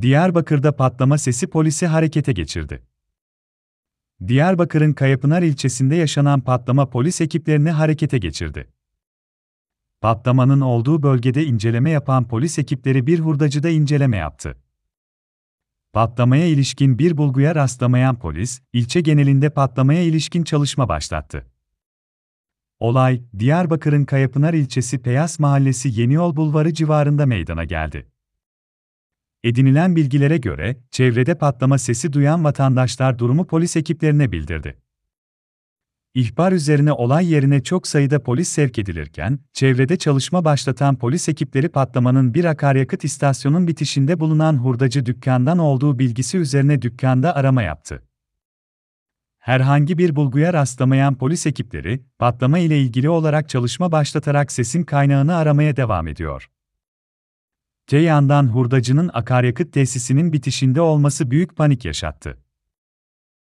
Diyarbakır'da patlama sesi polisi harekete geçirdi. Diyarbakır'ın Kayapınar ilçesinde yaşanan patlama polis ekiplerini harekete geçirdi. Patlamanın olduğu bölgede inceleme yapan polis ekipleri bir hurdacıda inceleme yaptı. Patlamaya ilişkin bir bulguya rastlamayan polis, ilçe genelinde patlamaya ilişkin çalışma başlattı. Olay, Diyarbakır'ın Kayapınar ilçesi Peyas Mahallesi Yeni yol Bulvarı civarında meydana geldi. Edinilen bilgilere göre, çevrede patlama sesi duyan vatandaşlar durumu polis ekiplerine bildirdi. İhbar üzerine olay yerine çok sayıda polis sevk edilirken, çevrede çalışma başlatan polis ekipleri patlamanın bir akaryakıt istasyonun bitişinde bulunan hurdacı dükkandan olduğu bilgisi üzerine dükkanda arama yaptı. Herhangi bir bulguya rastlamayan polis ekipleri, patlama ile ilgili olarak çalışma başlatarak sesin kaynağını aramaya devam ediyor. Öte yandan hurdacının akaryakıt tesisinin bitişinde olması büyük panik yaşattı.